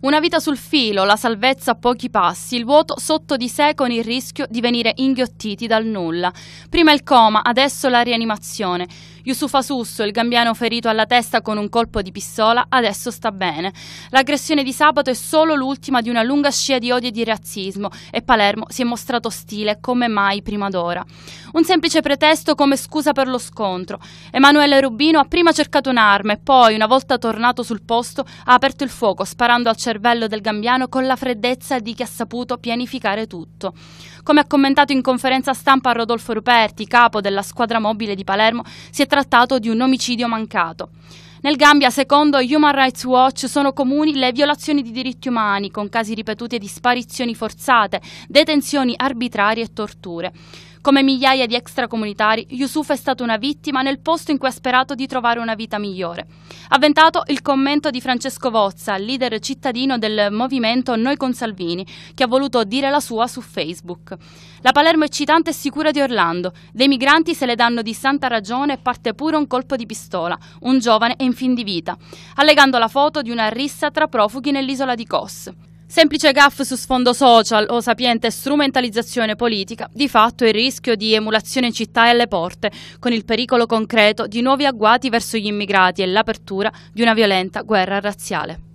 Una vita sul filo, la salvezza a pochi passi, il vuoto sotto di sé con il rischio di venire inghiottiti dal nulla. Prima il coma, adesso la rianimazione. Yusufa Susso, il gambiano ferito alla testa con un colpo di pistola, adesso sta bene. L'aggressione di sabato è solo l'ultima di una lunga scia di odio e di razzismo e Palermo si è mostrato ostile come mai prima d'ora. Un semplice pretesto come scusa per lo scontro. Emanuele Rubino ha prima cercato un'arma e poi, una volta tornato sul posto, ha aperto il fuoco sparando al cervello del gambiano con la freddezza di chi ha saputo pianificare tutto. Come ha commentato in conferenza stampa Rodolfo Ruperti, capo della squadra mobile di Palermo, si è trattato di un omicidio mancato. Nel Gambia, secondo Human Rights Watch, sono comuni le violazioni di diritti umani, con casi ripetuti di sparizioni forzate, detenzioni arbitrarie e torture. Come migliaia di extracomunitari, Yusuf è stato una vittima nel posto in cui ha sperato di trovare una vita migliore. Avventato il commento di Francesco Vozza, leader cittadino del movimento Noi con Salvini, che ha voluto dire la sua su Facebook. La Palermo eccitante e sicura di Orlando. Dei migranti se le danno di santa ragione e parte pure un colpo di pistola. Un giovane è in fin di vita. Allegando la foto di una rissa tra profughi nell'isola di Kos. Semplice gaff su sfondo social o sapiente strumentalizzazione politica, di fatto il rischio di emulazione città e alle porte, con il pericolo concreto di nuovi agguati verso gli immigrati e l'apertura di una violenta guerra razziale.